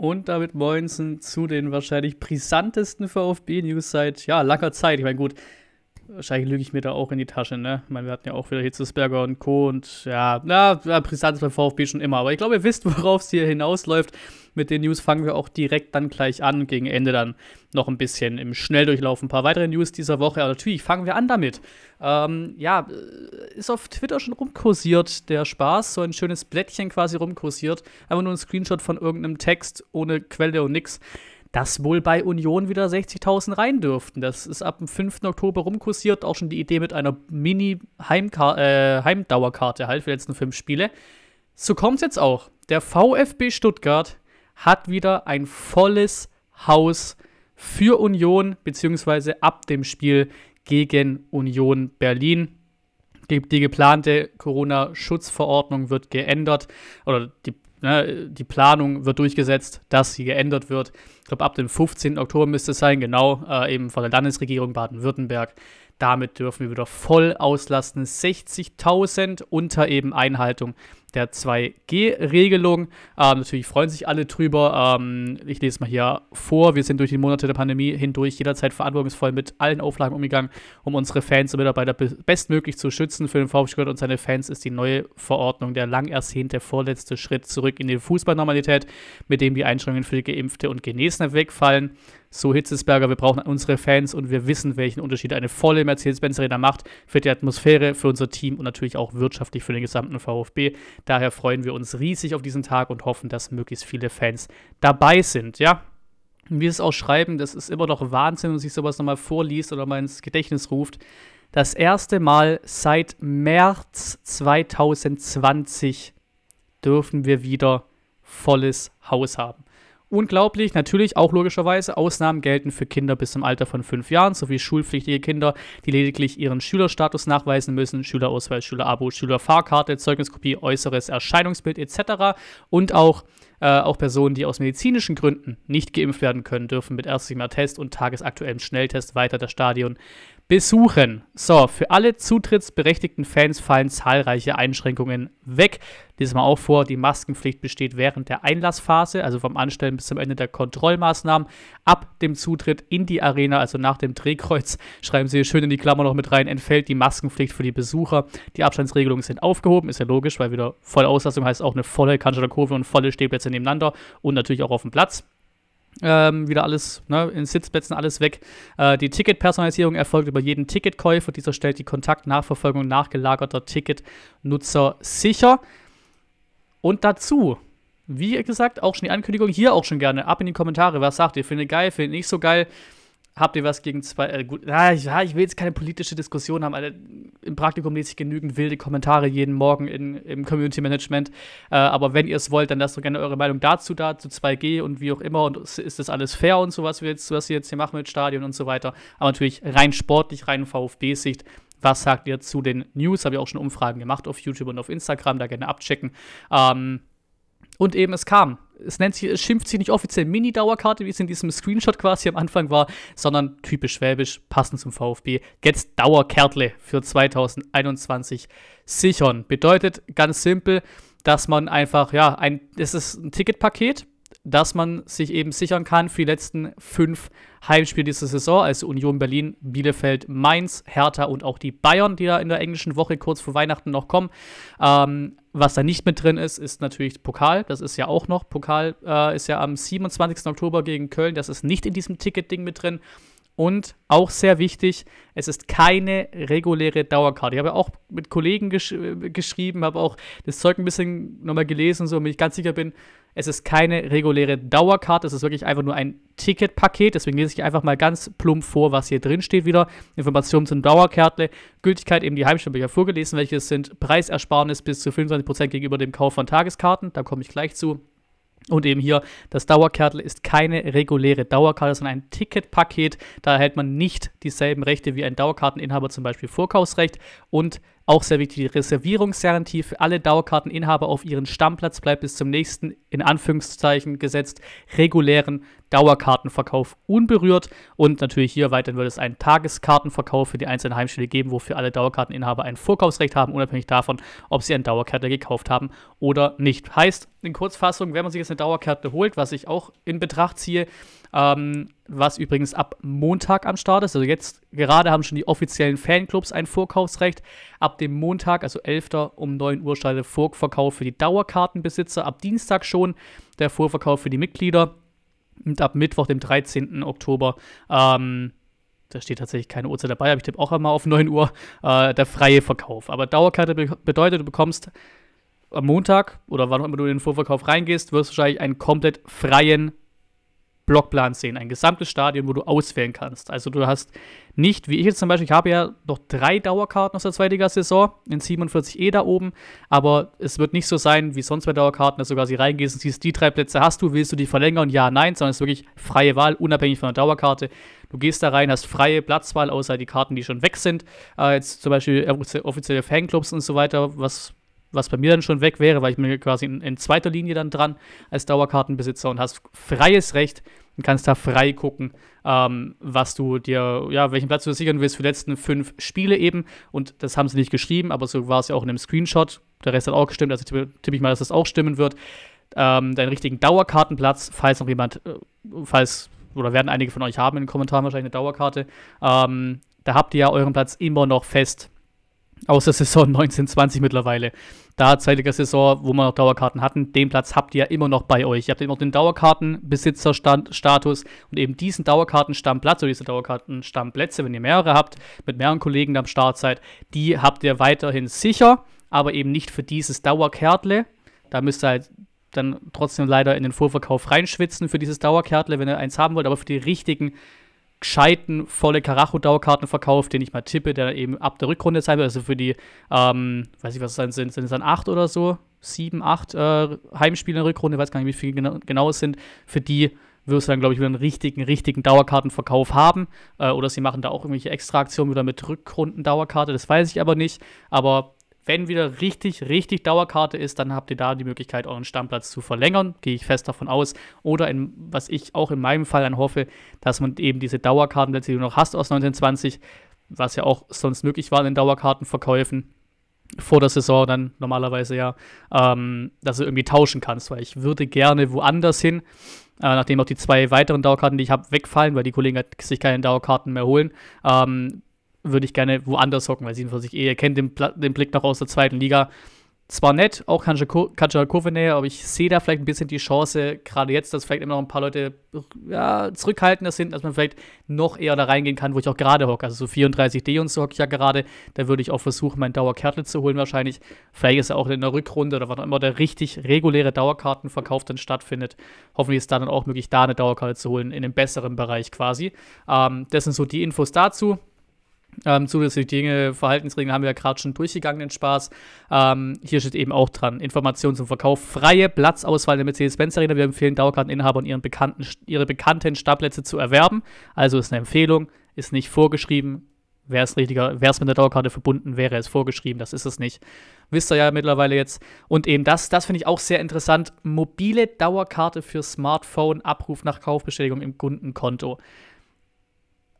und damit Moinsen zu den wahrscheinlich brisantesten VfB-News seit ja, langer Zeit. Ich meine, gut, wahrscheinlich lüge ich mir da auch in die Tasche, ne? Ich meine, wir hatten ja auch wieder Hitzesberger und Co. und ja, na, ja, brisant ist beim VfB schon immer. Aber ich glaube, ihr wisst, worauf es hier hinausläuft. Mit den News fangen wir auch direkt dann gleich an, gegen Ende dann noch ein bisschen im Schnelldurchlauf ein paar weitere News dieser Woche. Aber natürlich fangen wir an damit. Ähm, ja, äh, ist auf Twitter schon rumkursiert der Spaß, so ein schönes Blättchen quasi rumkursiert, einfach nur ein Screenshot von irgendeinem Text ohne Quelle und nix dass wohl bei Union wieder 60.000 rein dürften. Das ist ab dem 5. Oktober rumkursiert, auch schon die Idee mit einer Mini-Heimdauerkarte äh, halt für die letzten fünf Spiele. So kommt es jetzt auch. Der VfB Stuttgart hat wieder ein volles Haus für Union, beziehungsweise ab dem Spiel gegen Union Berlin. Die, geplante Corona-Schutzverordnung wird geändert oder die, ne, die Planung wird durchgesetzt, dass sie geändert wird. Ich glaube, ab dem 15. Oktober müsste es sein, genau, äh, eben von der Landesregierung Baden-Württemberg. Damit dürfen wir wieder voll auslasten. 60.000 unter eben Einhaltung der 2G-Regelung. Ähm, natürlich freuen sich alle drüber. Ähm, ich lese es mal hier vor. Wir sind durch die Monate der Pandemie hindurch jederzeit verantwortungsvoll mit allen Auflagen umgegangen, um unsere Fans und Mitarbeiter bestmöglich zu schützen. Für den VfB und seine Fans ist die neue Verordnung der lang ersehnte vorletzte Schritt zurück in die Fußballnormalität, mit dem die Einschränkungen für die Geimpfte und Genesene wegfallen. So Hitzesberger, wir brauchen unsere Fans und wir wissen, welchen Unterschied eine volle Mercedes-Benz-Arena macht für die Atmosphäre, für unser Team und natürlich auch wirtschaftlich für den gesamten VfB. Daher freuen wir uns riesig auf diesen Tag und hoffen, dass möglichst viele Fans dabei sind. Ja, wie es auch schreiben, das ist immer noch Wahnsinn, wenn man sich sowas nochmal vorliest oder mal ins Gedächtnis ruft. Das erste Mal seit März 2020 dürfen wir wieder volles Haus haben. Unglaublich, natürlich auch logischerweise. Ausnahmen gelten für Kinder bis zum Alter von fünf Jahren sowie schulpflichtige Kinder, die lediglich ihren Schülerstatus nachweisen müssen, Schülerausweis, Schülerabo, Schülerfahrkarte, Zeugniskopie, äußeres Erscheinungsbild etc. Und auch, äh, auch Personen, die aus medizinischen Gründen nicht geimpft werden können, dürfen mit ärztlichem Attest und tagesaktuellem Schnelltest weiter das Stadion besuchen. So, für alle zutrittsberechtigten Fans fallen zahlreiche Einschränkungen weg. Diesmal auch vor, die Maskenpflicht besteht während der Einlassphase, also vom Anstellen bis zum Ende der Kontrollmaßnahmen. Ab dem Zutritt in die Arena, also nach dem Drehkreuz, schreiben Sie schön in die Klammer noch mit rein, entfällt die Maskenpflicht für die Besucher. Die Abstandsregelungen sind aufgehoben, ist ja logisch, weil wieder volle Auslastung heißt auch eine volle Kanzler Kurve und volle Stehplätze nebeneinander und natürlich auch auf dem Platz. Ähm, wieder alles, ne, in Sitzplätzen alles weg. Äh, die Ticketpersonalisierung erfolgt über jeden Ticketkäufer. Dieser stellt die Kontaktnachverfolgung nachgelagerter Ticketnutzer sicher. Und dazu, wie gesagt, auch schon die Ankündigung hier auch schon gerne. Ab in die Kommentare, was sagt ihr? Findet geil, findet nicht so geil. Habt ihr was gegen zwei. Äh, gut, ah, ich, ah, ich, will jetzt keine politische Diskussion haben, Alter. Im Praktikum lese ich genügend wilde Kommentare jeden Morgen in, im Community Management. Äh, aber wenn ihr es wollt, dann lasst doch gerne eure Meinung dazu da, zu 2G und wie auch immer. Und ist das alles fair und so, was wir jetzt, was wir jetzt hier machen mit Stadion und so weiter. Aber natürlich rein sportlich, rein VfB-Sicht. Was sagt ihr zu den News? Habe ich auch schon Umfragen gemacht auf YouTube und auf Instagram, da gerne abchecken. Ähm, und eben, es kam es nennt sich, es schimpft sich nicht offiziell Mini-Dauerkarte, wie es in diesem Screenshot quasi am Anfang war, sondern typisch schwäbisch, passend zum VfB, jetzt Dauerkärtle für 2021 sichern. Bedeutet ganz simpel, dass man einfach, ja, ein, es ist ein Ticketpaket, dass man sich eben sichern kann für die letzten fünf Heimspiele dieser Saison, also Union Berlin, Bielefeld, Mainz, Hertha und auch die Bayern, die da in der englischen Woche kurz vor Weihnachten noch kommen. Ähm, was da nicht mit drin ist, ist natürlich Pokal. Das ist ja auch noch. Pokal äh, ist ja am 27. Oktober gegen Köln. Das ist nicht in diesem Ticket-Ding mit drin. Und auch sehr wichtig, es ist keine reguläre Dauerkarte. Ich habe auch mit Kollegen gesch äh, geschrieben, habe auch das Zeug ein bisschen nochmal gelesen, so damit ich ganz sicher bin, es ist keine reguläre Dauerkarte, es ist wirklich einfach nur ein Ticketpaket. Deswegen lese ich einfach mal ganz plump vor, was hier drin steht wieder. Informationen zum Dauerkarte, Gültigkeit eben die Heimstempelbücher vorgelesen, welche sind Preisersparnis bis zu 25% gegenüber dem Kauf von Tageskarten. Da komme ich gleich zu. Und eben hier, das Dauerkärtel ist keine reguläre Dauerkarte, sondern ein Ticketpaket. Da erhält man nicht dieselben Rechte wie ein Dauerkarteninhaber, zum Beispiel Vorkaufsrecht und auch sehr wichtig, die Reservierungsgarantie für alle Dauerkarteninhaber auf ihren Stammplatz bleibt bis zum nächsten, in Anführungszeichen gesetzt, regulären Dauerkartenverkauf unberührt. Und natürlich hier weiterhin wird es einen Tageskartenverkauf für die einzelnen Heimspiele geben, wofür alle Dauerkarteninhaber ein Vorkaufsrecht haben, unabhängig davon, ob sie eine Dauerkarte gekauft haben oder nicht. Heißt, in Kurzfassung, wenn man sich jetzt eine Dauerkarte holt, was ich auch in Betracht ziehe, ähm, was übrigens ab Montag am Start ist. Also jetzt gerade haben schon die offiziellen Fanclubs ein Vorkaufsrecht. Ab dem Montag, also 11. um 9 Uhr startet der Vorverkauf für die Dauerkartenbesitzer. Ab Dienstag schon der Vorverkauf für die Mitglieder. Und ab Mittwoch, dem 13. Oktober, ähm, da steht tatsächlich keine Uhrzeit dabei, aber ich tippe auch einmal auf 9 Uhr, äh, der freie Verkauf. Aber Dauerkarte be bedeutet, du bekommst am Montag oder wann auch immer du in den Vorverkauf reingehst, wirst du wahrscheinlich einen komplett freien Blockplan sehen, ein gesamtes Stadion, wo du auswählen kannst. Also du hast nicht, wie ich jetzt zum Beispiel, ich habe ja noch drei Dauerkarten aus der zweiten saison in 47e eh da oben, aber es wird nicht so sein wie sonst bei Dauerkarten, dass du quasi reingehst und siehst, die drei Plätze hast du, willst du die verlängern? Ja, nein, sondern es ist wirklich freie Wahl, unabhängig von der Dauerkarte. Du gehst da rein, hast freie Platzwahl, außer die Karten, die schon weg sind. Äh, jetzt zum Beispiel offizielle Fanclubs und so weiter, was was bei mir dann schon weg wäre, weil ich mir quasi in, in, zweiter Linie dann dran als Dauerkartenbesitzer und hast freies Recht und kannst da frei gucken, ähm, was du dir, ja, welchen Platz du sichern willst für die letzten fünf Spiele eben. Und das haben sie nicht geschrieben, aber so war es ja auch in einem Screenshot. Der Rest hat auch gestimmt, also tippe, tippe ich mal, dass das auch stimmen wird. Ähm, deinen richtigen Dauerkartenplatz, falls noch jemand, äh, falls, oder werden einige von euch haben in den Kommentaren wahrscheinlich eine Dauerkarte, ähm, da habt ihr ja euren Platz immer noch fest aus der Saison 1920 mittlerweile. Da zeitiger Saison, wo wir noch Dauerkarten hatten, den Platz habt ihr ja immer noch bei euch. Ihr habt immer noch den Dauerkartenbesitzerstatus und eben diesen Dauerkartenstammplatz oder diese Dauerkartenstammplätze, wenn ihr mehrere habt, mit mehreren Kollegen am Start seid, die habt ihr weiterhin sicher, aber eben nicht für dieses Dauerkärtle. Da müsst ihr halt dann trotzdem leider in den Vorverkauf reinschwitzen für dieses Dauerkärtle, wenn ihr eins haben wollt, aber für die richtigen gescheiten, volle Karacho-Dauerkarten verkauft, den ich mal tippe, der eben ab der Rückrunde sein wird, also für die, ähm, weiß ich was es dann sind, sind es dann acht oder so, sieben, acht äh, Heimspiele in der Rückrunde, weiß gar nicht, wie viele genau, genau es sind, für die wirst du dann, glaube ich, wieder einen richtigen, richtigen Dauerkartenverkauf haben. Äh, oder sie machen da auch irgendwelche Extraaktionen wieder mit Rückrunden-Dauerkarte, das weiß ich aber nicht. Aber wenn wieder richtig, richtig Dauerkarte ist, dann habt ihr da die Möglichkeit, euren Stammplatz zu verlängern. Gehe ich fest davon aus. Oder in, was ich auch in meinem Fall dann hoffe, dass man eben diese Dauerkartenplätze, die du noch hast aus 1920, was ja auch sonst möglich war in den Dauerkartenverkäufen, vor der Saison dann normalerweise ja, ähm, dass du irgendwie tauschen kannst, weil ich würde gerne woanders hin, äh, nachdem auch die zwei weiteren Dauerkarten, die ich habe, wegfallen, weil die Kollegen halt sich keine Dauerkarten mehr holen, ähm, würde ich gerne woanders hocken, weil sie 47 E, ihr kennt den, den, Blick noch aus der zweiten Liga. Zwar nett, auch Kajakovene, aber ich sehe da vielleicht ein bisschen die Chance, gerade jetzt, dass vielleicht immer noch ein paar Leute ja, zurückhaltender sind, dass man vielleicht noch eher da reingehen kann, wo ich auch gerade hocke. Also so 34D und so hocke ich ja gerade. Da würde ich auch versuchen, meinen Dauerkärtel zu holen wahrscheinlich. Vielleicht ist er auch in der Rückrunde oder wann auch immer der richtig reguläre Dauerkartenverkauf dann stattfindet. Hoffentlich ist da dann auch möglich, da eine Dauerkarte zu holen, in einem besseren Bereich quasi. Ähm, das sind so die Infos dazu. Ähm, zusätzliche Dinge, Verhaltensregeln haben wir ja gerade schon durchgegangen, den Spaß. Ähm, hier steht eben auch dran: Informationen zum Verkauf, freie Platzauswahl in der Mercedes-Benz Arena. Wir empfehlen Dauerkarteninhabern, ihren bekannten, ihre bekannten Startplätze zu erwerben. Also ist eine Empfehlung, ist nicht vorgeschrieben. Wäre es richtiger, wäre es mit der Dauerkarte verbunden, wäre es vorgeschrieben. Das ist es nicht. Wisst ihr ja mittlerweile jetzt. Und eben das, das finde ich auch sehr interessant. Mobile Dauerkarte für Smartphone, Abruf nach Kaufbestätigung im Kundenkonto.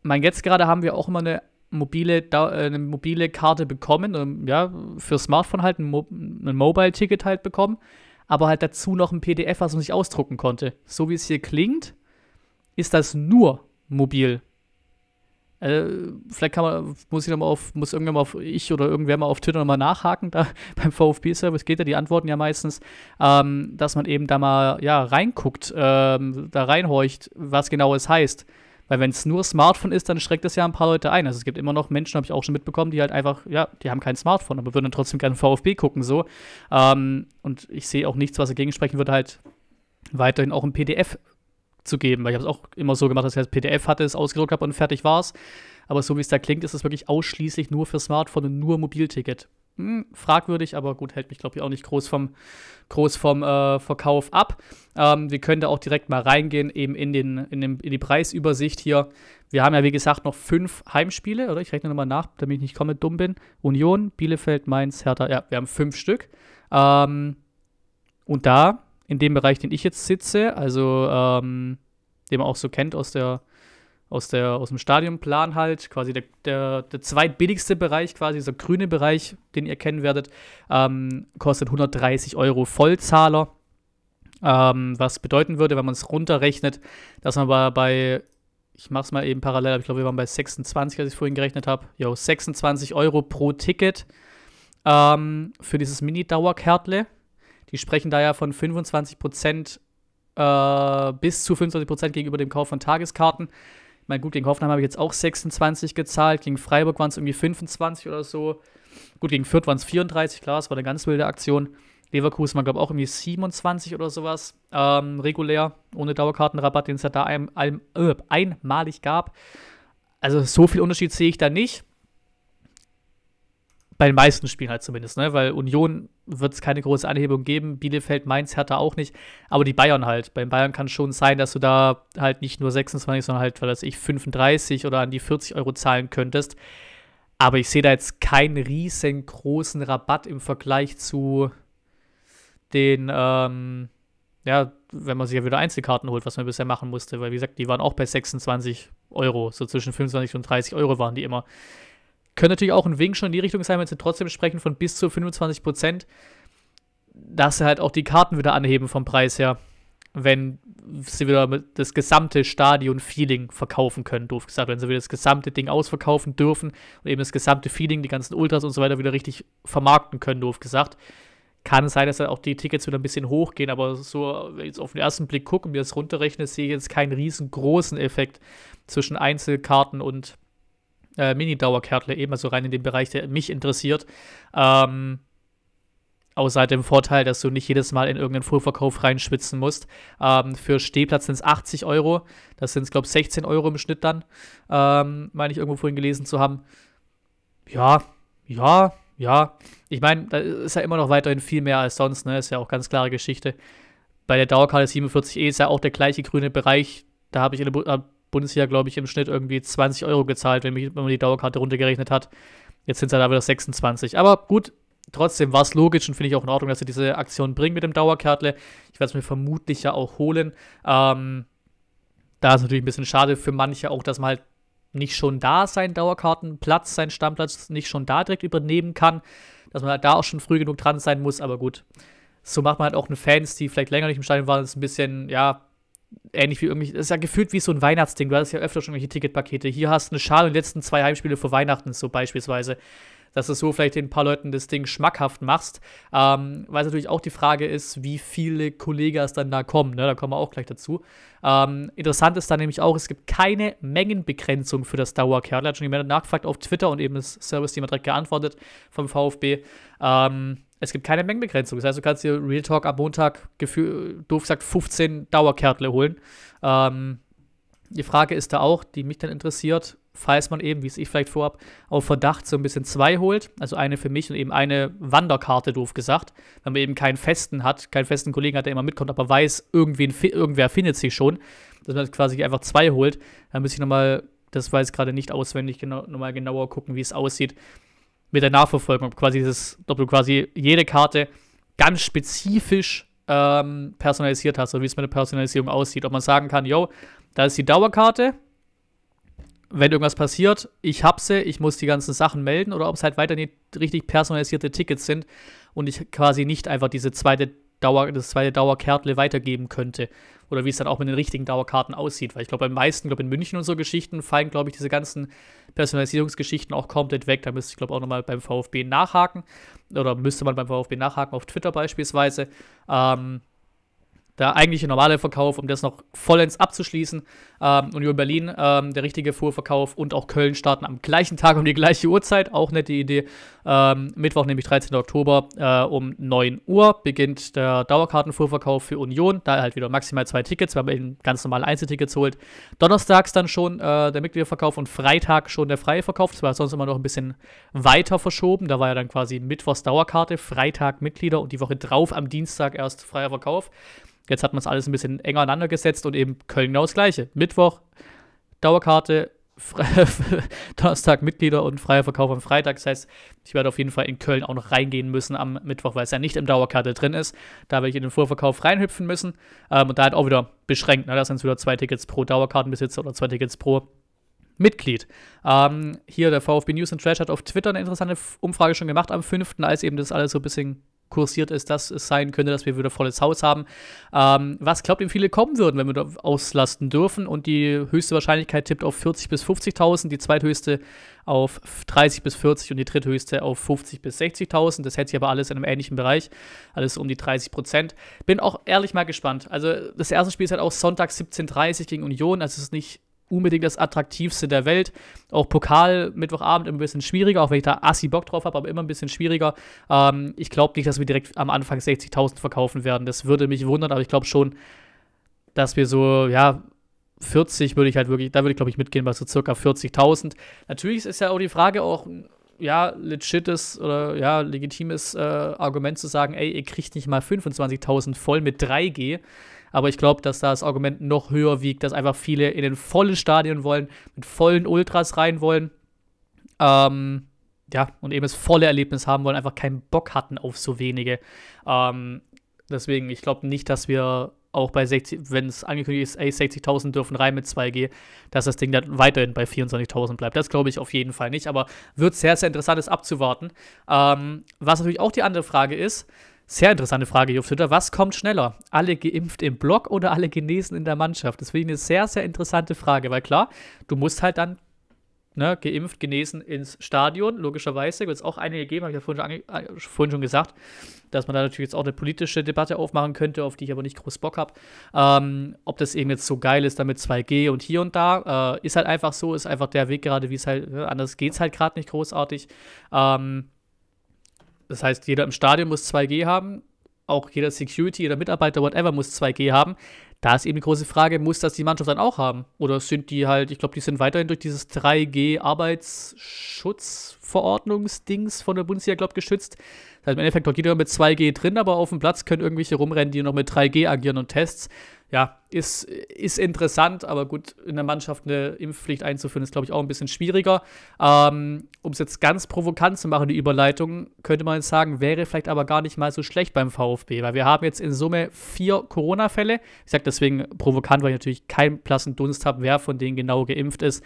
Mein jetzt gerade haben wir auch immer eine mobile, äh, eine mobile Karte bekommen, ähm, ja, für Smartphone halt ein, Mo ein Mobile-Ticket halt bekommen, aber halt dazu noch ein PDF, was man sich ausdrucken konnte. So wie es hier klingt, ist das nur mobil. Äh, vielleicht kann man, muss ich nochmal auf, muss irgendwann mal auf ich oder irgendwer mal auf Twitter nochmal nachhaken, da beim VfB-Service geht ja die Antworten ja meistens, ähm, dass man eben da mal ja, reinguckt, ähm, da reinhorcht, was genau es heißt. Weil wenn es nur Smartphone ist, dann schreckt das ja ein paar Leute ein. Also es gibt immer noch Menschen, habe ich auch schon mitbekommen, die halt einfach, ja, die haben kein Smartphone, aber würden dann trotzdem gerne VfB gucken so. Ähm, und ich sehe auch nichts, was dagegen sprechen würde, halt weiterhin auch ein PDF zu geben, weil ich habe es auch immer so gemacht, dass ich das halt PDF hatte, es ausgedruckt habe und fertig war's. Aber so wie es da klingt, ist es wirklich ausschließlich nur für Smartphone und nur Mobilticket. Hm, fragwürdig, aber gut, hält mich, glaube ich, auch nicht groß vom, groß vom äh, Verkauf ab. Ähm, wir können da auch direkt mal reingehen, eben in, den, in, den, in die Preisübersicht hier. Wir haben ja, wie gesagt, noch fünf Heimspiele, oder? Ich rechne nochmal nach, damit ich nicht komplett dumm bin. Union, Bielefeld, Mainz, Hertha, ja, wir haben fünf Stück. Ähm, und da, in dem Bereich, den ich jetzt sitze, also ähm, den man auch so kennt aus der aus, der, aus dem Stadionplan halt, quasi der, der, der zweitbilligste Bereich, quasi dieser grüne Bereich, den ihr kennen werdet, ähm, kostet 130 Euro Vollzahler. Ähm, was bedeuten würde, wenn man es runterrechnet, dass man bei, bei ich mache es mal eben parallel, aber ich glaube, wir waren bei 26, als ich vorhin gerechnet habe. Jo, 26 Euro pro Ticket ähm, für dieses Mini-Dauerkärtle. Die sprechen da ja von 25 Prozent äh, bis zu 25 Prozent gegenüber dem Kauf von Tageskarten meine, gut, gegen Hoffenheim habe ich jetzt auch 26 gezahlt, gegen Freiburg waren es irgendwie 25 oder so. Gut, gegen Fürth waren es 34, klar, es war eine ganz wilde Aktion. Leverkusen war, glaube ich, auch irgendwie 27 oder sowas, ähm, regulär, ohne Dauerkartenrabatt, den es ja da ein, ein, äh, einmalig gab. Also so viel Unterschied sehe ich da nicht bei den meisten Spielen halt zumindest, ne? Weil Union wird es keine große Anhebung geben, Bielefeld, Mainz, Hertha auch nicht, aber die Bayern halt. Bei den Bayern kann es schon sein, dass du da halt nicht nur 26, sondern halt, weil das ich 35 oder an die 40 Euro zahlen könntest. Aber ich sehe da jetzt keinen riesengroßen Rabatt im Vergleich zu den, ähm, ja, wenn man sich ja wieder Einzelkarten holt, was man bisher machen musste, weil wie gesagt, die waren auch bei 26 Euro, so zwischen 25 und 30 Euro waren die immer. Könnte natürlich auch ein Wink schon in die Richtung sein, wenn sie trotzdem sprechen von bis zu 25 Prozent, dass sie halt auch die Karten wieder anheben vom Preis her, wenn sie wieder das gesamte Stadion-Feeling verkaufen können, doof gesagt, wenn sie wieder das gesamte Ding ausverkaufen dürfen und eben das gesamte Feeling, die ganzen Ultras und so weiter wieder richtig vermarkten können, doof gesagt. Kann es sein, dass dann halt auch die Tickets wieder ein bisschen hochgehen, aber so, wenn ich jetzt auf den ersten Blick gucke und mir das runterrechne, sehe ich jetzt keinen riesengroßen Effekt zwischen Einzelkarten und äh, Mini-Dauerkärtle, eben also rein in den Bereich, der mich interessiert. Ähm, außer dem Vorteil, dass du nicht jedes Mal in irgendeinen Fullverkauf reinschwitzen musst. Ähm, für Stehplatz sind es 80 Euro. Das sind, glaube ich, 16 Euro im Schnitt dann, ähm, meine ich irgendwo vorhin gelesen zu haben. Ja, ja, ja. Ich meine, da ist ja immer noch weiterhin viel mehr als sonst, ne? Ist ja auch ganz klare Geschichte. Bei der Dauerkarte 47e ist ja auch der gleiche grüne Bereich. Da habe ich, in der, Bundesliga, glaube ich, im Schnitt irgendwie 20 Euro gezahlt, wenn, man die Dauerkarte runtergerechnet hat. Jetzt sind es halt da wieder 26. Aber gut, trotzdem war es logisch und finde ich auch in Ordnung, dass sie diese Aktion bringen mit dem Dauerkärtle. Ich werde es mir vermutlich ja auch holen. Ähm, da ist natürlich ein bisschen schade für manche auch, dass man halt nicht schon da seinen Dauerkartenplatz, seinen Stammplatz nicht schon da direkt übernehmen kann, dass man halt da auch schon früh genug dran sein muss, aber gut. So macht man halt auch eine Fans, die vielleicht länger nicht im Stadion waren, ist ein bisschen, ja, ähnlich wie irgendwie, das ist ja gefühlt wie so ein Weihnachtsding. Du hast ja öfter schon irgendwelche Ticketpakete. Hier hast du eine Schale und die letzten zwei Heimspiele vor Weihnachten, so beispielsweise. Dass du so vielleicht den paar Leuten das Ding schmackhaft machst. Ähm, weil es natürlich auch die Frage ist, wie viele Kollegas dann da kommen. Ne? Da kommen wir auch gleich dazu. Ähm, interessant ist dann nämlich auch, es gibt keine Mengenbegrenzung für das Dauerkerl. Da hat schon jemand nachgefragt auf Twitter und eben das Service, thema direkt geantwortet vom VfB. Ähm, es gibt keine Mengenbegrenzung. Das heißt, du kannst dir Real Talk am Montag, gefühl, doof gesagt, 15 Dauerkärtle holen. Ähm, die Frage ist da auch, die mich dann interessiert, falls man eben, wie es ich vielleicht vorab, auf Verdacht so ein bisschen zwei holt, also eine für mich und eben eine Wanderkarte, doof gesagt, wenn man eben keinen festen hat, keinen festen Kollegen hat, der immer mitkommt, aber weiß, irgendwen, irgendwer findet sich schon, dass man quasi einfach zwei holt, dann müsste ich nochmal, das weiß ich gerade nicht auswendig, genau, nochmal genauer gucken, wie es aussieht, mit der Nachverfolgung, quasi dieses, ob du quasi jede Karte ganz spezifisch ähm, personalisiert hast, oder wie es mit der Personalisierung aussieht. Ob man sagen kann, yo, da ist die Dauerkarte, wenn irgendwas passiert, ich hab sie, ich muss die ganzen Sachen melden, oder ob es halt weiterhin richtig personalisierte Tickets sind und ich quasi nicht einfach diese zweite Dauer, das zweite Dauerkärtle weitergeben könnte. Oder wie es dann auch mit den richtigen Dauerkarten aussieht. Weil ich glaube, bei meisten, glaube in München und so Geschichten fallen, glaube ich, diese ganzen Personalisierungsgeschichten auch komplett weg. Da müsste ich, glaube auch nochmal beim VfB nachhaken. Oder müsste man beim VfB nachhaken, auf Twitter beispielsweise. Ähm, der eigentliche normale Verkauf, um das noch vollends abzuschließen. Ähm, Union Berlin, ähm, der richtige Fuhrverkauf und auch Köln starten am gleichen Tag um die gleiche Uhrzeit. Auch nette Idee. Ähm, Mittwoch, nämlich 13. Oktober äh, um 9 Uhr, beginnt der Dauerkartenfuhrverkauf für Union. Da halt wieder maximal zwei Tickets, weil man eben ganz normale Einzeltickets holt. Donnerstags dann schon äh, der Mitgliederverkauf und Freitag schon der freie Verkauf. Das war sonst immer noch ein bisschen weiter verschoben. Da war ja dann quasi Mittwochs Dauerkarte, Freitag Mitglieder und die Woche drauf am Dienstag erst freier Verkauf. Jetzt hat man es alles ein bisschen enger aneinander gesetzt und eben Köln genau das Gleiche. Mittwoch Dauerkarte, Donnerstag Mitglieder und freier Verkauf am Freitag. Das heißt, ich werde auf jeden Fall in Köln auch noch reingehen müssen am Mittwoch, weil es ja nicht im Dauerkarte drin ist. Da werde ich in den Vorverkauf reinhüpfen müssen. Ähm, und da halt auch wieder beschränkt. Ne? Das sind wieder zwei Tickets pro Dauerkartenbesitzer oder zwei Tickets pro Mitglied. Ähm, hier der VfB News and Trash hat auf Twitter eine interessante Umfrage schon gemacht am 5., als eben das alles so ein bisschen kursiert ist, dass es sein könnte, dass wir wieder volles Haus haben. Ähm, was glaubt ihr, viele kommen würden, wenn wir da auslasten dürfen? Und die höchste Wahrscheinlichkeit tippt auf 40.000 bis 50.000, die zweithöchste auf 30 bis 40.000 und die dritthöchste auf 50.000 bis 60.000. Das hätte ich aber alles in einem ähnlichen Bereich, alles um die 30 Prozent. Bin auch ehrlich mal gespannt. Also das erste Spiel ist halt auch Sonntag 17:30 gegen Union, also es ist nicht unbedingt das attraktivste der Welt. Auch Pokal Mittwochabend immer ein bisschen schwieriger, auch wenn ich da assi Bock drauf habe, aber immer ein bisschen schwieriger. Ähm, ich glaube nicht, dass wir direkt am Anfang 60.000 verkaufen werden. Das würde mich wundern, aber ich glaube schon, dass wir so, ja, 40 würde ich halt wirklich, da würde ich glaube ich mitgehen bei so circa 40.000. Natürlich ist ja auch die Frage auch, ja, legites oder ja, legitimes äh, Argument zu sagen, ey, ihr kriegt nicht mal 25.000 voll mit 3G. Aber ich glaube, dass das Argument noch höher wiegt, dass einfach viele in den vollen Stadion wollen, mit vollen Ultras rein wollen. Ähm, ja, und eben das volle Erlebnis haben wollen, einfach keinen Bock hatten auf so wenige. Ähm, deswegen, ich glaube nicht, dass wir auch bei 60, wenn es angekündigt ist, ey, 60.000 dürfen rein mit 2G, dass das Ding dann weiterhin bei 24.000 bleibt. Das glaube ich auf jeden Fall nicht, aber wird sehr, sehr interessant das abzuwarten. Ähm, was natürlich auch die andere Frage ist, sehr interessante Frage hier auf Twitter. Was kommt schneller? Alle geimpft im Block oder alle genesen in der Mannschaft? Das finde ich eine sehr, sehr interessante Frage, weil klar, du musst halt dann ne, geimpft, genesen ins Stadion, logischerweise. Wird es auch einige geben, habe ich ja vorhin schon, äh, vorhin schon, gesagt, dass man da natürlich jetzt auch eine politische Debatte aufmachen könnte, auf die ich aber nicht groß Bock habe. Ähm, ob das eben jetzt so geil ist, damit 2G und hier und da, äh, ist halt einfach so, ist einfach der Weg gerade, wie es halt, ne, anders geht es halt gerade nicht großartig. Ähm, das heißt, jeder im Stadion muss 2G haben, auch jeder Security, jeder Mitarbeiter, whatever, muss 2G haben. Da ist eben die große Frage, muss das die Mannschaft dann auch haben? Oder sind die halt, ich glaube, die sind weiterhin durch dieses 3G-Arbeitsschutzverordnungsdings von der Bundesliga, glaube ich, geschützt. Das heißt, im Endeffekt dort geht jeder mit 2G drin, aber auf dem Platz können irgendwelche rumrennen, die noch mit 3G agieren und Tests ja, ist, ist interessant, aber gut, in der Mannschaft eine Impfpflicht einzuführen, ist, glaube ich, auch ein bisschen schwieriger. Ähm, um es jetzt ganz provokant zu machen, die Überleitung, könnte man jetzt sagen, wäre vielleicht aber gar nicht mal so schlecht beim VfB, weil wir haben jetzt in Summe vier Corona-Fälle. Ich sage deswegen provokant, weil ich natürlich keinen blassen Dunst habe, wer von denen genau geimpft ist.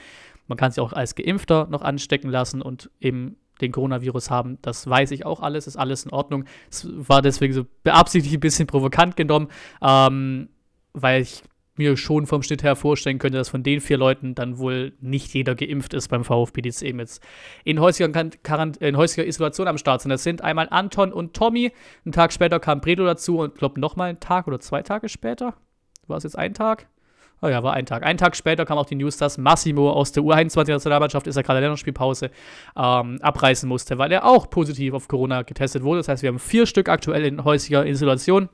Man kann sich auch als Geimpfter noch anstecken lassen und eben den Coronavirus haben. Das weiß ich auch alles, ist alles in Ordnung. Es war deswegen so beabsichtigt ein bisschen provokant genommen. Ähm, weil ich mir schon vom Schnitt her vorstellen könnte, dass von den vier Leuten dann wohl nicht jeder geimpft ist beim VfB, die jetzt eben jetzt in häuslicher, Quarant in häuslicher Isolation am Start sind. Das sind einmal Anton und Tommy. Einen Tag später kam Bredo dazu und glaube nochmal einen Tag oder zwei Tage später. War es jetzt ein Tag? Oh ja, war ein Tag. Einen Tag später kam auch die News, dass Massimo aus der U21-Nationalmannschaft, ist ja gerade Länderspielpause, ähm, abreißen musste, weil er auch positiv auf Corona getestet wurde. Das heißt, wir haben vier Stück aktuell in häuslicher Isolation.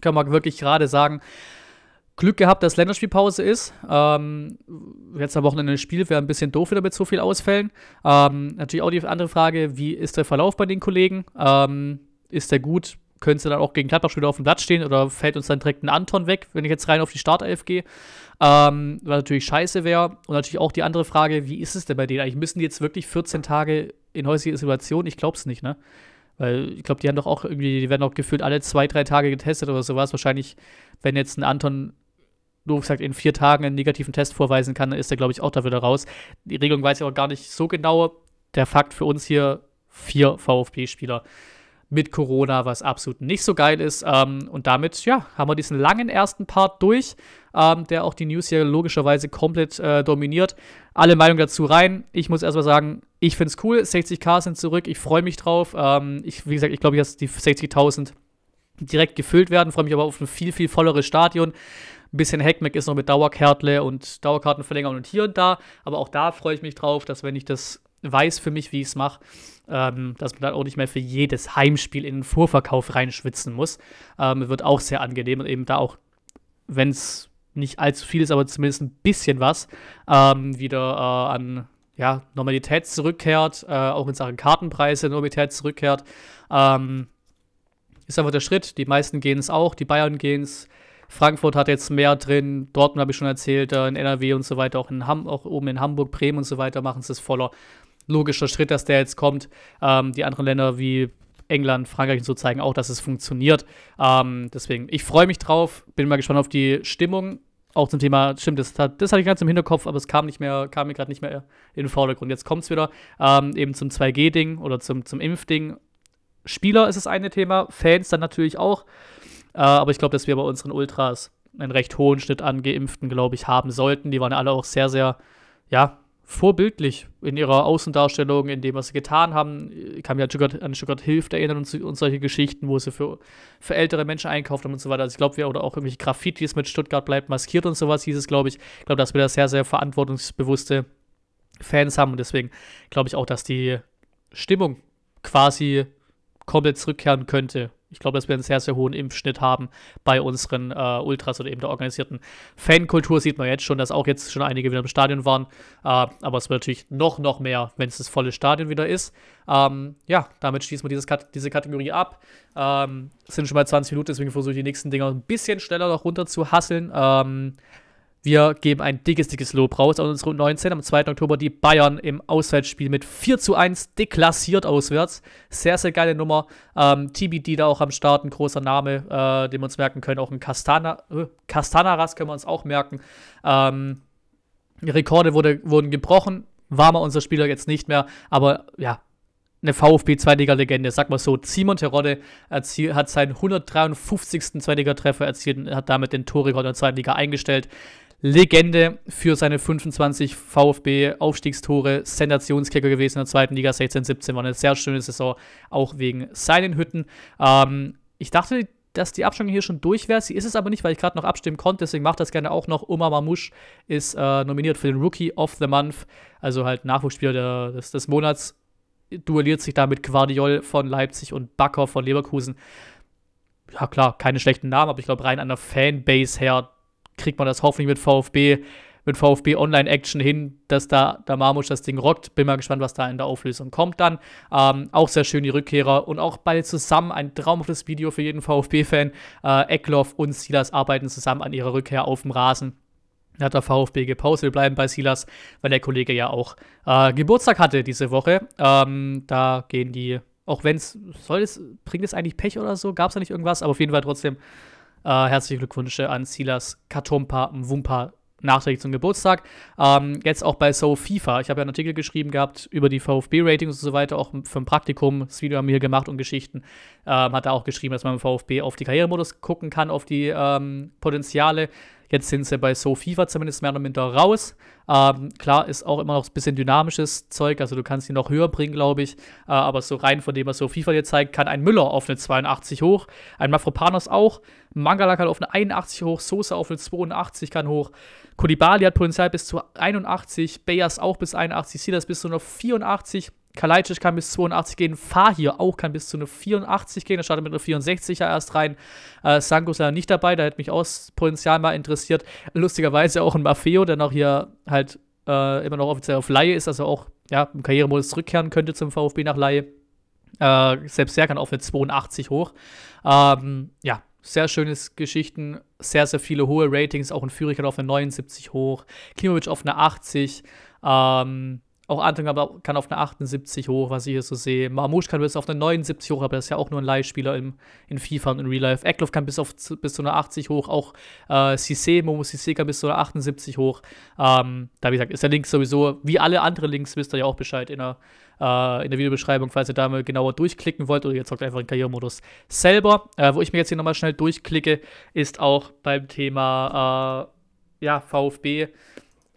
Kann man wirklich gerade sagen, Glück gehabt, dass Länderspielpause ist. Ähm, jetzt am Wochenende ein Spiel wäre ein bisschen doof wieder mit so viel Ausfällen. Ähm, natürlich auch die andere Frage, wie ist der Verlauf bei den Kollegen? Ähm, ist der gut? Können sie dann auch gegen Gladbach wieder auf dem Platz stehen oder fällt uns dann direkt ein Anton weg, wenn ich jetzt rein auf die Startelf gehe? Ähm, was natürlich scheiße wäre. Und natürlich auch die andere Frage, wie ist es denn bei denen eigentlich? Müssen die jetzt wirklich 14 Tage in häusliche Isolation? Ich glaube es nicht, ne? Weil ich glaube, die haben doch auch irgendwie, die werden auch gefühlt alle zwei, drei Tage getestet oder sowas. Wahrscheinlich, wenn jetzt ein Anton doof gesagt, in vier Tagen einen negativen Test vorweisen kann, dann ist er, glaube ich, auch da wieder raus. Die Regelung weiß ich auch gar nicht so genau. Der Fakt für uns hier, vier VfB-Spieler mit Corona, was absolut nicht so geil ist. Ähm, und damit, ja, haben wir diesen langen ersten Part durch, ähm, der auch die News hier logischerweise komplett äh, dominiert. Alle Meinungen dazu rein. Ich muss erstmal sagen, ich finde es cool. 60k sind zurück. Ich freue mich drauf. Ähm, ich, wie gesagt, ich glaube, dass die 60.000 direkt gefüllt werden. Freue mich aber auf ein viel, viel volleres Stadion. Ein bisschen Hackmeck ist noch mit Dauerkärtle und Dauerkartenverlängerung und hier und da. Aber auch da freue ich mich drauf, dass wenn ich das weiß für mich, wie ich es mache, ähm, dass man dann auch nicht mehr für jedes Heimspiel in den Vorverkauf reinschwitzen muss. Ähm, wird auch sehr angenehm und eben da auch, wenn es nicht allzu viel ist, aber zumindest ein bisschen was, ähm, wieder äh, an ja, Normalität zurückkehrt, äh, auch in Sachen Kartenpreise Normalität zurückkehrt. Ähm, ist einfach der Schritt. Die meisten gehen es auch, die Bayern gehen es, Frankfurt hat jetzt mehr drin, Dortmund habe ich schon erzählt, in NRW und so weiter, auch, in Ham auch oben in Hamburg, Bremen und so weiter machen es voller. Logischer Schritt, dass der jetzt kommt. Ähm, die anderen Länder wie England, Frankreich und so zeigen auch, dass es funktioniert. Ähm, deswegen, ich freue mich drauf, bin mal gespannt auf die Stimmung. Auch zum Thema, stimmt, das, hat, das hatte ich ganz im Hinterkopf, aber es kam nicht mehr, kam mir gerade nicht mehr in den Vordergrund. Jetzt kommt es wieder ähm, eben zum 2G-Ding oder zum, zum impf Spieler ist das eine Thema, Fans dann natürlich auch. Äh, aber ich glaube, dass wir bei unseren Ultras einen recht hohen Schnitt an Geimpften, glaube ich, haben sollten. Die waren alle auch sehr, sehr, ja, vorbildlich in ihrer Außendarstellung, in dem, was sie getan haben. Ich äh, kann mich an Stuttgart, an Stuttgart Hilft erinnern und, und, solche Geschichten, wo sie für, für ältere Menschen einkauft haben und so weiter. Also ich glaube, wir oder auch irgendwelche Graffitis mit Stuttgart bleibt maskiert und sowas hieß es, glaube ich. Ich glaube, dass wir da sehr, sehr verantwortungsbewusste Fans haben und deswegen glaube ich auch, dass die Stimmung quasi komplett zurückkehren könnte ich glaube, dass wir einen sehr, sehr hohen Impfschnitt haben bei unseren äh, Ultras oder eben der organisierten Fankultur. Sieht man jetzt schon, dass auch jetzt schon einige wieder im Stadion waren. Äh, aber es wird natürlich noch, noch mehr, wenn es das volle Stadion wieder ist. Ähm, ja, damit schließen wir dieses, Kat diese Kategorie ab. Ähm, sind schon mal 20 Minuten, deswegen versuche ich die nächsten Dinger ein bisschen schneller noch runter zu hasseln. Ähm, wir geben ein dickes, dickes Lob raus an unsere 19 am 2. Oktober. Die Bayern im Auswärtsspiel mit 4 zu 1 deklassiert auswärts. Sehr, sehr geile Nummer. Ähm, TBD da auch am Start, ein großer Name, äh, den wir uns merken können. Auch ein Castana, äh, Castanaras können wir uns auch merken. Ähm, Rekorde wurde, wurden gebrochen. War mal unser Spieler jetzt nicht mehr, aber ja, eine VfB Zweitliga-Legende, sag mal so. Simon Terodde hat seinen 153. Zweitliga-Treffer erzielt und hat damit den Torrekord in der Zweitliga eingestellt. Legende für seine 25 VfB-Aufstiegstore, Sensationskicker gewesen in der zweiten Liga 16-17. War eine sehr schöne Saison, auch wegen seinen Hütten. Ähm, ich dachte, dass die Abstimmung hier schon durch wäre. Sie ist es aber nicht, weil ich gerade noch abstimmen konnte. Deswegen macht das gerne auch noch. Omar Mamouche ist äh, nominiert für den Rookie of the Month, also halt Nachwuchsspieler der, des, des, Monats. Duelliert sich da mit Guardiol von Leipzig und Backer von Leverkusen. Ja, klar, keine schlechten Namen, aber ich glaube, rein an der Fanbase her kriegt man das hoffentlich mit VfB, mit VfB Online-Action hin, dass da der Marmusch das Ding rockt. Bin mal gespannt, was da in der Auflösung kommt dann. Ähm, auch sehr schön die Rückkehrer und auch beide zusammen ein traumhaftes Video für jeden VfB-Fan. Äh, Eckloff und Silas arbeiten zusammen an ihrer Rückkehr auf dem Rasen hat der VfB gepostet. Wir bleiben bei Silas, weil der Kollege ja auch äh, Geburtstag hatte diese Woche. Ähm, da gehen die, auch wenn es, soll es, bringt es eigentlich Pech oder so? Gab es da nicht irgendwas? Aber auf jeden Fall trotzdem äh, herzliche Glückwünsche an Silas Katumpa Mwumpa nachträglich zum Geburtstag. Ähm, jetzt auch bei So FIFA. Ich habe ja einen Artikel geschrieben gehabt über die VfB-Ratings und so weiter, auch für ein Praktikum. Das Video haben wir hier gemacht und Geschichten. Ähm, hat er auch geschrieben, dass man im VfB auf die Karrieremodus gucken kann, auf die ähm, Potenziale. Jetzt sind sie bei So FIFA zumindest mehr oder minder raus. Ähm, klar ist auch immer noch ein bisschen dynamisches Zeug, also du kannst ihn noch höher bringen, glaube ich. Äh, aber so rein von dem, was So FIFA dir zeigt, kann ein Müller auf eine 82 hoch, ein Mafropanos auch, Mangala kann auf eine 81 hoch, Sosa auf eine 82 kann hoch, Kulibali hat Potenzial bis zu 81, Bayas auch bis 81, Silas bis zu einer 84. Kalajdzic kann bis 82 gehen. Fahir auch kann bis zu eine 84 gehen. Er startet mit einer 64er erst rein. Äh, Sanko ist leider nicht dabei. Da hätte mich auch das Potenzial mal interessiert. Lustigerweise auch ein Maffeo, der noch hier halt äh, immer noch offiziell auf Laie ist. Also auch ja, im Karrieremodus zurückkehren könnte zum VfB nach Laie. Äh, selbst er kann auch eine 82 hoch. Ähm, ja, sehr schönes Geschichten, sehr, sehr viele hohe Ratings. Auch ein Führer kann auf eine 79 hoch. Klimovic auf eine 80. Ähm, auch Anton kann auf eine 78 hoch, was ich hier so sehe. Marmouche kann bis auf eine 79 hoch, aber das ist ja auch nur ein Leihspieler im, in FIFA und in Real Life. Eckloff kann bis, auf, bis zu einer 80 hoch. Auch äh, Cissé, Momo Cissé kann bis zu einer 78 hoch. Ähm, da, wie gesagt, ist der Link sowieso, wie alle anderen Links, wisst ihr ja auch Bescheid in der, äh, in der Videobeschreibung, falls ihr da mal genauer durchklicken wollt. Oder ihr zockt einfach den Karrieremodus selber. Äh, wo ich mir jetzt hier nochmal schnell durchklicke, ist auch beim Thema äh, ja, VfB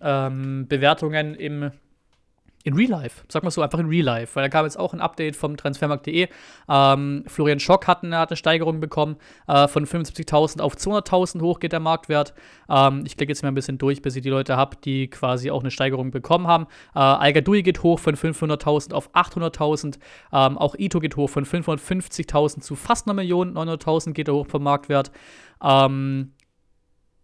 ähm, Bewertungen im in Real Life, sag mal so einfach in Real Life, weil da kam jetzt auch ein Update vom Transfermarkt.de. Ähm, Florian Schock hat eine, hat eine Steigerung bekommen äh, von 75.000 auf 200.000 hoch geht der Marktwert. Ähm, ich klicke jetzt mal ein bisschen durch, bis ich die Leute habe, die quasi auch eine Steigerung bekommen haben. Äh, al geht hoch von 500.000 auf 800.000. Ähm, auch Ito geht hoch von 550.000 zu fast einer Million. 900.000 geht er hoch vom Marktwert. Ähm,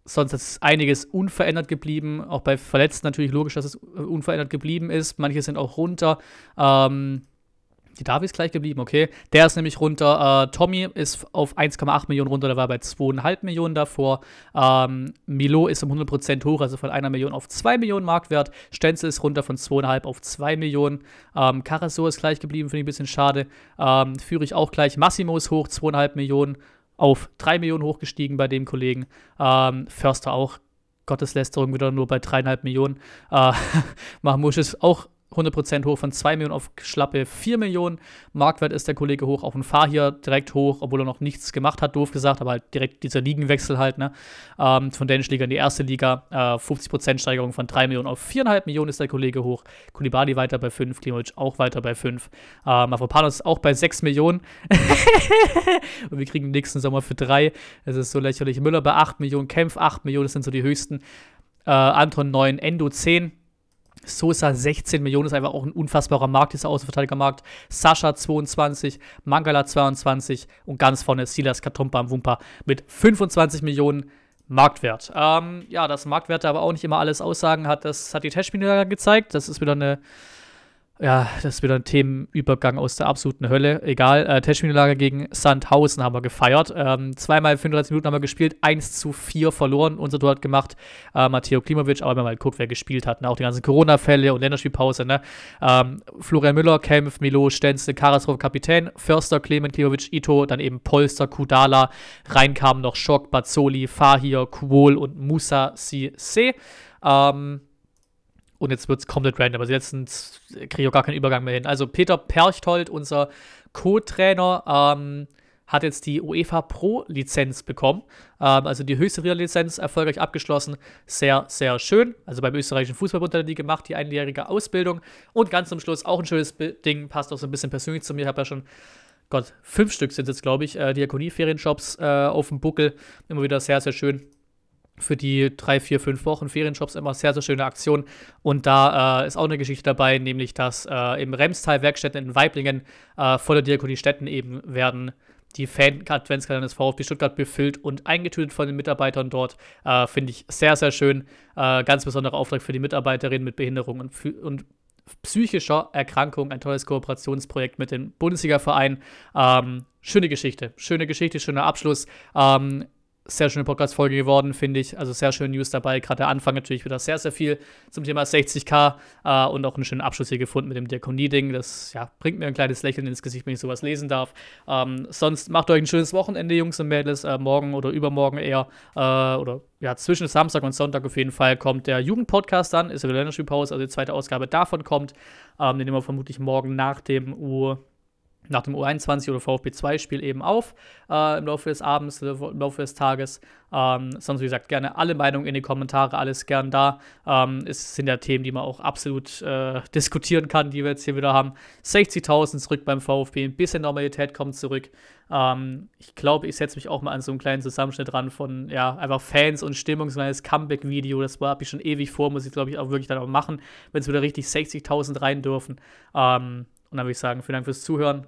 Sonst ist einiges unverändert geblieben. Auch bei Verletzten natürlich logisch, dass es äh, unverändert geblieben ist. Manche sind auch runter. Ähm, die Davi ist gleich geblieben, okay. Der ist nämlich runter. Äh, Tommy ist auf 1,8 Millionen runter, der war bei 2,5 Millionen davor. Ähm, Milo ist um 100% hoch, also von 1 Million auf 2 Millionen Marktwert. Stenzel ist runter von 2,5 auf 2 Millionen. Ähm, Carasso ist gleich geblieben, finde ich ein bisschen schade. Ähm, Führe ich auch gleich. Massimo ist hoch, 2,5 Millionen auf 3 Millionen hochgestiegen bei dem Kollegen. Ähm, Förster auch Gotteslästerung wieder nur bei 3,5 Millionen. Äh, Mahmoud ist auch 100% hoch, von 2 Millionen auf schlappe 4 Millionen. Marktwert ist der Kollege hoch, auch ein Fahr hier direkt hoch, obwohl er noch nichts gemacht hat, doof gesagt, aber halt direkt dieser Ligenwechsel halt, ne? Ähm, von Dänisch Liga in die erste Liga, äh, 50% Steigerung von 3 Millionen auf 4,5 Millionen ist der Kollege hoch. Kulibali weiter bei 5, Klimovic auch weiter bei 5. Ähm, Mafropanos auch bei 6 Millionen. Und wir kriegen nächsten Sommer für 3. Das ist so lächerlich. Müller bei 8 Millionen, Kempf 8 Millionen, das sind so die höchsten. Äh, Anton 9, Endo 10. Sosa 16 Millionen ist einfach auch ein unfassbarer Markt, dieser Außenverteidigermarkt. Sascha 22, Mangala 22 und ganz vorne Silas Katumpa am Wumpa mit 25 Millionen Marktwert. Ähm, ja, dass Marktwerte aber auch nicht immer alles aussagen hat, das hat die Testspiele gezeigt. Das ist wieder eine ja, das ist wieder ein Themenübergang aus der absoluten Hölle. Egal, äh, Testspielniederlage gegen Sandhausen haben wir gefeiert. Ähm, zweimal 35 Minuten haben wir gespielt, 1 zu 4 verloren, unser Tor hat gemacht. Äh, Matteo Klimovic, aber wenn man mal guckt, wer gespielt hat. Ne? Auch die ganzen Corona-Fälle und Länderspielpause. Ne? Ähm, Florian Müller, Kempf, Milo, Stenzel, Karasrov, Kapitän, Förster, Clement, Klimovic, Ito, dann eben Polster, Kudala. Reinkamen noch Schock, Bazzoli, Fahir, Kuol und Musa Sisse. Ähm, und jetzt wird es komplett random. Also letztens kriege ich auch gar keinen Übergang mehr hin. Also Peter Perchtold, unser Co-Trainer, ähm, hat jetzt die UEFA Pro-Lizenz bekommen. Ähm, also die höchste Lizenz erfolgreich abgeschlossen. Sehr, sehr schön. Also beim österreichischen Fußballbund hat er die gemacht, die einjährige Ausbildung. Und ganz zum Schluss auch ein schönes Ding, passt auch so ein bisschen persönlich zu mir. Ich habe ja schon, Gott, fünf Stück sind jetzt, glaube ich, äh, Diakonie-Ferienjobs äh, auf dem Buckel. Immer wieder sehr, sehr schön für die drei, vier, fünf Wochen Ferienshops immer sehr, sehr schöne Aktion. Und da äh, ist auch eine Geschichte dabei, nämlich dass äh, im Remstal Werkstätten in Weiblingen äh, volle Diakoniestätten eben werden die Fan-Adventskalender des VfB Stuttgart befüllt und eingetütet von den Mitarbeitern dort. Äh, Finde ich sehr, sehr schön. Äh, ganz besonderer Auftrag für die Mitarbeiterinnen mit Behinderung und, und psychischer Erkrankung. Ein tolles Kooperationsprojekt mit dem Bundesliga-Verein. Ähm, schöne Geschichte, schöne Geschichte, schöner Abschluss. Ähm, sehr schöne Podcast-Folge geworden, finde ich. Also sehr schöne News dabei. Gerade der Anfang natürlich wieder sehr, sehr viel zum Thema 60k äh, und auch einen schönen Abschluss hier gefunden mit dem Diakonie-Ding. Das ja, bringt mir ein kleines Lächeln ins Gesicht, wenn ich sowas lesen darf. Ähm, sonst macht euch ein schönes Wochenende, Jungs und Mädels. Äh, morgen oder übermorgen eher äh, oder ja, zwischen Samstag und Sonntag auf jeden Fall kommt der Jugendpodcast an. Ist ja wieder Länderspielpause, also die zweite Ausgabe davon kommt. Ähm, den nehmen wir vermutlich morgen nach dem Uhr nach dem U21 oder VfB 2 Spiel eben auf äh, im Laufe des Abends, äh, im Laufe des Tages. Ähm, sonst, wie gesagt, gerne alle Meinungen in die Kommentare, alles gern da. Ähm, es sind ja Themen, die man auch absolut äh, diskutieren kann, die wir jetzt hier wieder haben. 60.000 zurück beim VfB, ein bisschen Normalität kommt zurück. Ähm, ich glaube, ich setze mich auch mal an so einen kleinen Zusammenschnitt ran von, ja, einfach Fans und Stimmung, so ein kleines Comeback-Video. Das habe ich schon ewig vor, muss ich, glaube ich, auch wirklich dann auch machen, wenn es wieder richtig 60.000 rein dürfen. Ähm, und dann würde ich sagen, vielen Dank fürs Zuhören